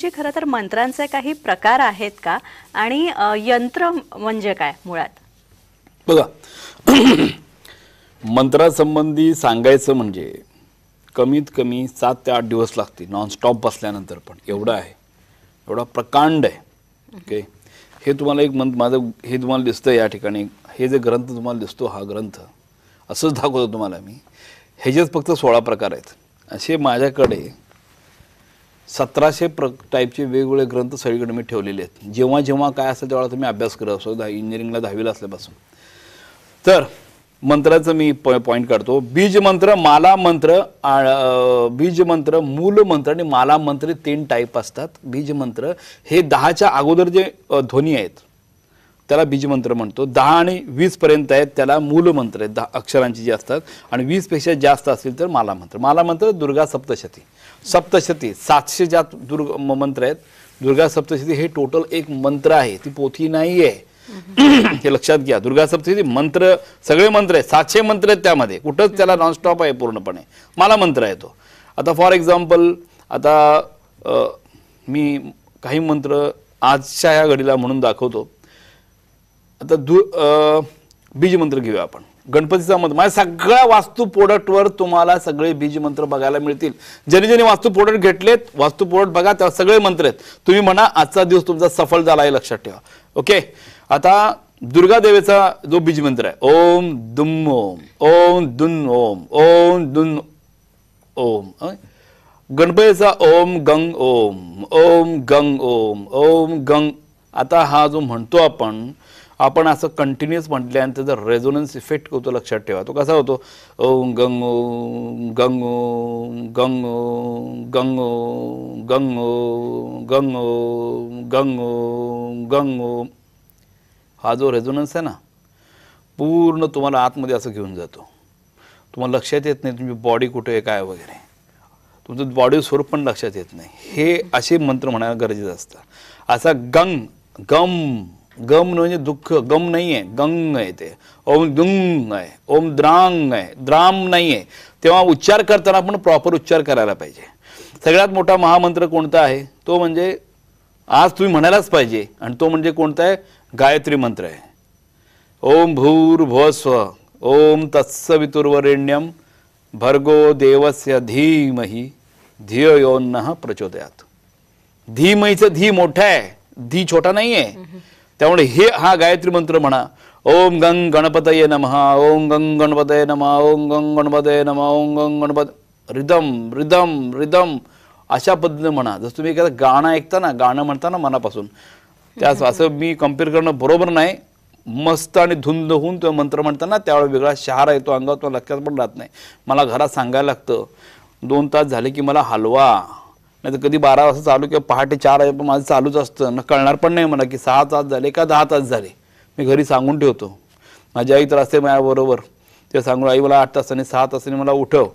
म्हणजे खरं तर मंत्रांचे काही प्रकार आहेत का आणि यंत्र म्हणजे काय मुळात बघा मंत्रासंबंधी सांगायचं म्हणजे कमीत कमी सात ते आठ दिवस लागते नॉनस्टॉप बसल्यानंतर पण एवढं आहे एवढा प्रकांड आहे ओके हे तुम्हाला एक मंत माझं हे तुम्हाला दिसतं या ठिकाणी हे जे ग्रंथ तुम्हाला दिसतो हा ग्रंथ असंच दाखवतो तुम्हाला मी ह्याचेच फक्त सोळा प्रकार आहेत असे माझ्याकडे सतराशे प्र टाईपचे वेगवेगळे ग्रंथ सगळीकडे मी ठेवलेले आहेत जेव्हा जेव्हा काय असेल तेव्हा तुम्ही अभ्यास करत असतो दहा इंजिनिअरिंगला दहावीला असल्यापासून तर मंत्राचं मी पॉ पॉईंट काढतो बीजमंत्र माला मंत्र बीज मंत्र मूल मंत्र आणि माला मंत्र तीन टाईप असतात बीजमंत्र हे दहाच्या अगोदर जे ध्वनी आहेत त्याला बीजमंत्र म्हणतो दहा आणि वीसपर्यंत आहेत त्याला मूल मंत्र आहेत दहा अक्षरांची जी असतात आणि वीसपेक्षा जास्त असतील तर मालामंत्र मालामंत्र दुर्गा सप्तशती सप्तशती सातशे जात दुर्ग मंत्र आहेत दुर्गा सप्तशती हे टोटल एक मंत्र आहे ती पोथी नाही आहे हे लक्षात घ्या दुर्गा सप्तशती मंत्र सगळे मंत्र आहेत सातशे मंत्र आहेत त्यामध्ये कुठंच त्याला नॉनस्टॉप आहे पूर्णपणे मला मंत्र आहे तो आता फॉर एक्झाम्पल आता मी काही मंत्र आजच्या ह्या घडीला म्हणून दाखवतो आता दु बीजमंत्र घेऊया आपण गणपतीचा मंत्र माझ्या सगळ्या वास्तू वर तुम्हाला सगळे बीज मंत्र बघायला मिळतील जेणे ज्याने वास्तू प्रोडक्ट घेतलेत वास्तू प्रोडक्ट बघा तेव्हा सगळे मंत्र आहेत तुम्ही म्हणा आजचा दिवस तुमचा सफल झाला आहे लक्षात ठेवा ओके आता दुर्गा देवीचा जो बीज मंत्र आहे ओम दुम ओम ओम दुन ओम ओम दुन ओम गणपतीचा ओम गंग ओम ओम गंग ओम ओम गंग आता हा जो म्हणतो आपण आपण असं कंटिन्युअस म्हटल्यानंतर जर रेझोनन्स इफेक्ट होतो लक्षात ठेवा तो कसा होतो गंग गंग गंग गंग गंग गंग गंग गंग हा जो रेझोनन्स आहे ना पूर्ण तुम्हाला आतमध्ये असं घेऊन जातो तुम्हाला लक्षात येत नाही तुमची बॉडी कुठे आहे काय वगैरे तुमचं बॉडी स्वरूप पण लक्षात येत नाही हे असे मंत्र म्हणायला गरजेचं असतं असा गंग गम गम म्हणजे दुःख गम नाही आहे गंग आहे ते ओम दुंग आहे ओम द्रांग आहे द्राम नाही आहे तेव्हा उच्चार करताना आपण प्रॉपर उच्चार करायला पाहिजे सगळ्यात मोठा महामंत्र कोणता आहे तो म्हणजे आज तुम्ही म्हणायलाच पाहिजे आणि तो म्हणजे कोणता आहे गायत्री मंत्र आहे ओम भूर्भुवस्व ओम तत्सवितुर्वरेण्यम भर्गो देवस्य धीमही यो योन्न प्रचोदयात धीमहीचं धी मोठं आहे धी छोटा नाही आहे त्यामुळे हे हा गायत्री मंत्र म्हणा ओम गंग गणपतये नमहा ओम गंग गणपतये नमा ओम गंग गणपतये नमः ओम गंग गणपत रिदम रिदम रिदम अशा पद्धतीने म्हणा जसं तुम्ही एखादं गाणं ऐकता ना गाणं म्हणता ना मनापासून त्याच असं मी कम्पेअर करणं बरोबर नाही मस्त आणि धुंद होऊन तो मंत्र म्हणताना त्यावेळी वेगळा शहारा येतो अंगावर तो लक्षात पण राहत नाही मला घरात सांगायला लागतं दोन तास झाले की मला हलवा नाही तर कधी बारा वाजता चालू किंवा पहाटे चार पण माझं चालूच असतं ना कळणार पण नाही मला की सहा तास झाले का दहा तास झाले मी घरी सांगून ठेवतो माझी आई तर असते माझ्याबरोबर ते सांगून आई मला आठ तासाने सहा तासाने मला उठव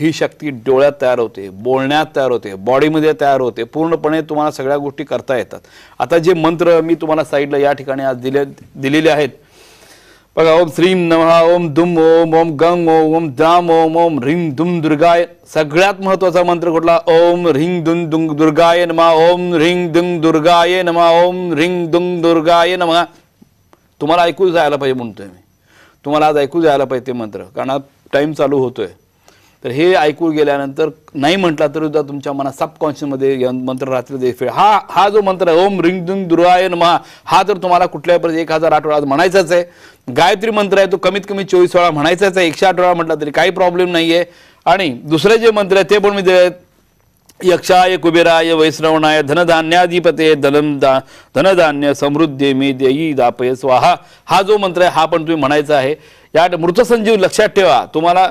ही शक्ती डोळ्यात तयार होते बोलण्यात तयार होते बॉडीमध्ये तयार होते पूर्णपणे तुम्हाला सगळ्या गोष्टी करता येतात आता जे मंत्र मी तुम्हाला साईडला या ठिकाणी आज दिले दिलेले आहेत बघा ओम श्रीम नमहा ओम दुम ओम ओम गंग ओम ओम दाम ओम ओम ह्रीम दुम दुर्गाय सगळ्यात महत्वाचा मंत्र कुठला ओम ह्रीम दुम दुंग दुर्गाय नमा ओम ह्रीम दुंग दुर्गाय नमा ओम ह्रीम दुंग दुर्गाय नमा तुम्हाला ऐकू जायला पाहिजे म्हणतोय मी तुम्हाला आज ऐकू जायला पाहिजे ते मंत्र कारण आज टाईम चालू होतोय तर हे ऐकू गेल्यानंतर नाही म्हटला तरी सुद्धा तुमच्या मनात सबकॉन्शियसमध्ये मंत्र रात्री दे फेळ हा हा जो मंत्र आहे ओम रिंग दुंग दुरायन महा हा तर तुम्हाला कुठल्याही परत एक हजार आठवडा म्हणायचाच आहे गायत्री मंत्र आहे तो कमीत कमी चोवीस वेळा म्हणायचाच आहे एकशे आठ वेळा म्हटला तरी काही प्रॉब्लेम नाही आहे आणि दुसरे जे मंत्र आहे ते पण मी ये यक्षाय कुबेराय वैष्णवनाय धनधान्याधिपते धनम दा धनधान्य समृद्धी मी देई दापय स्वाहा हा जो मंत्र आहे हा पण तुम्ही म्हणायचा आहे या मृतसंजीव लक्षात ठेवा तुम्हाला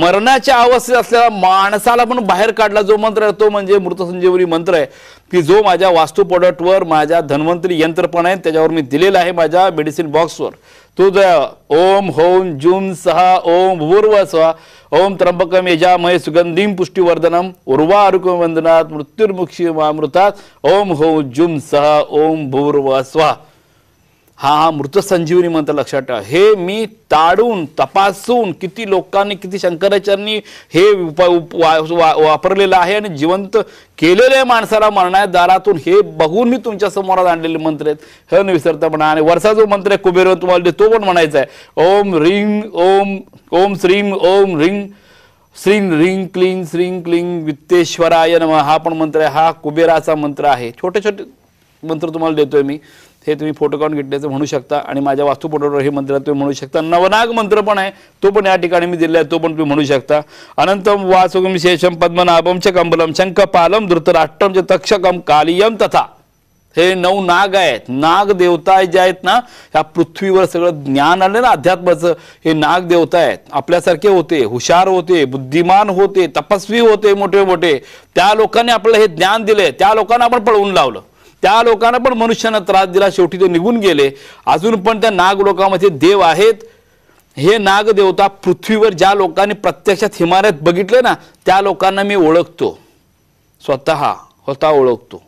मरणाच्या अवस्थेत असलेला माणसाला पण बाहेर काढला जो मंत्र आहे तो म्हणजे मृतसंजीवनी मंत्र आहे की जो माझ्या वास्तुपटवर माझ्या धन्वंतरी यंत्रपण आहे त्याच्यावर मी दिलेला आहे माझ्या मेडिसिन बॉक्सवर तो ओम होम जुम सहा ओम भूर्व सहा ओम त्र्यंबकम यजा मय सुगंधीम पुष्टिवर्धनम उर्वा आरोग्यवंदनात वंदनात मृत्युर्मुक्षी मामृतात ओम होम जुम सहा ओम भूर्व स्वा हा हा मृत संजीवनी मंत्र लक्षात ठेवा हे मी ताडून तपासून किती लोकांनी किती शंकराचार्यांनी हे उप वापरलेलं आहे आणि जिवंत केलेल्या माणसाला मरणाऱ्या दारातून हे बघून मी तुमच्या समोरात आणलेले मंत्र आहेत हे न विसरता म्हणा आणि वर्षा जो मंत्र आहे कुबेर तुम्हाला तो पण म्हणायचा आहे ओम रिंग ओम ओम श्रीम ओम रिंग श्रीं रिंग क्लीं श्रीं क्लिंग वित्तेश्वराय नम हा पण मंत्र आहे हा कुबेराचा मंत्र आहे छोटे छोटे मंत्र तुम्हाला देतोय मी हे तुम्ही फोटो काढून घेतल्याचं म्हणू शकता आणि माझ्या वास्तुपोटावर हे मंत्र तुम्ही म्हणू शकता नवनाग मंत्र पण आहे तो पण या ठिकाणी मी दिलेला आहे तो पण तुम्ही म्हणू शकता अनंतम वासुगम शेषम पद्मनाभम च कंबलम शंख पालम धृतराष्ट्रम तक्षकम कालियम तथा हे नऊ नाग आहेत नाग देवता जे आहेत ना ह्या पृथ्वीवर सगळं ज्ञान आलं ना अध्यात्माचं हे नाग देवता आहेत आपल्यासारखे होते हुशार होते बुद्धिमान होते तपस्वी होते मोठे मोठे त्या लोकांनी आपल्याला हे ज्ञान दिले त्या लोकांना आपण पळवून लावलं त्या लोकांना पण मनुष्यानं त्रास दिला शेवटी ते निघून गेले अजून पण त्या नाग लोकांमध्ये देव आहेत हे नाग देवता पृथ्वीवर ज्या लोकांनी प्रत्यक्षात हिमालयात बघितलं ना त्या लोकांना मी ओळखतो स्वतः स्वतः ओळखतो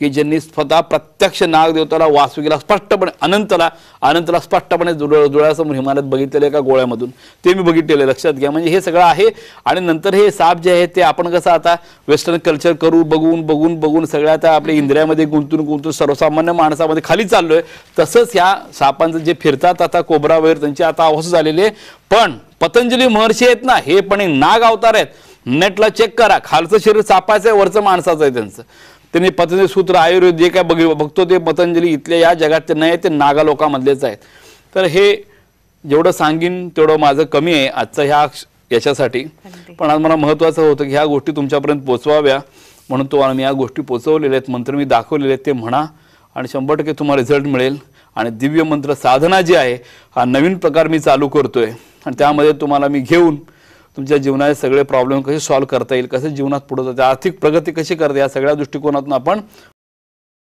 की ज्यांनी स्वतः प्रत्यक्ष नागदेवताला वासुकीला स्पष्टपणे अनंतला अनंतला स्पष्टपणे जुळ जुळ्यासमोर हिमालयात बघितलेलं एका गोळ्यामधून ते मी बघितलेलं लक्षात घ्या म्हणजे हे सगळं आहे आणि नंतर हे साप जे आहे ते आपण कसं आता वेस्टर्न कल्चर करू बघून बघून बघून सगळ्या आता आपल्या इंद्रियामध्ये गुंतून गुंतून सर्वसामान्य माणसामध्ये खाली चाललो आहे तसंच ह्या सापांचं जे फिरतात आता कोबरा वगैरे त्यांची आता अवस्था झालेली आहे पण पतंजली महर्षी आहेत ना हे पण नाग अवतार आहेत नेटला चेक करा खालचं शरीर सापायचं आहे वरचं माणसाचं आहे त्यांचं त्यांनी सूत्र आयुर्वेद जे काय बघ बघतो ते पतंजली इथल्या या जगातले नाही ते नागा लोकांमधलेच आहेत तर हे जेवढं सांगीन तेवढं माझं कमी आहे आजचं ह्या याच्यासाठी पण आज मला महत्त्वाचं होतं की ह्या गोष्टी तुमच्यापर्यंत पोचवाव्या म्हणून तो मी या गोष्टी पोचवलेल्या आहेत मंत्र मी दाखवलेले आहेत ते म्हणा आणि शंभर टक्के तुम्हाला रिझल्ट मिळेल आणि दिव्य मंत्र साधना जी आहे हा नवीन प्रकार मी चालू करतोय आणि त्यामध्ये तुम्हाला मी घेऊन तुमच्या जीवनाचे सगळे प्रॉब्लेम कसे सॉल्व्ह करता येईल कसे जीवनात पुढे जाते आर्थिक प्रगती कशी करता या सगळ्या दृष्टिकोनातून आपण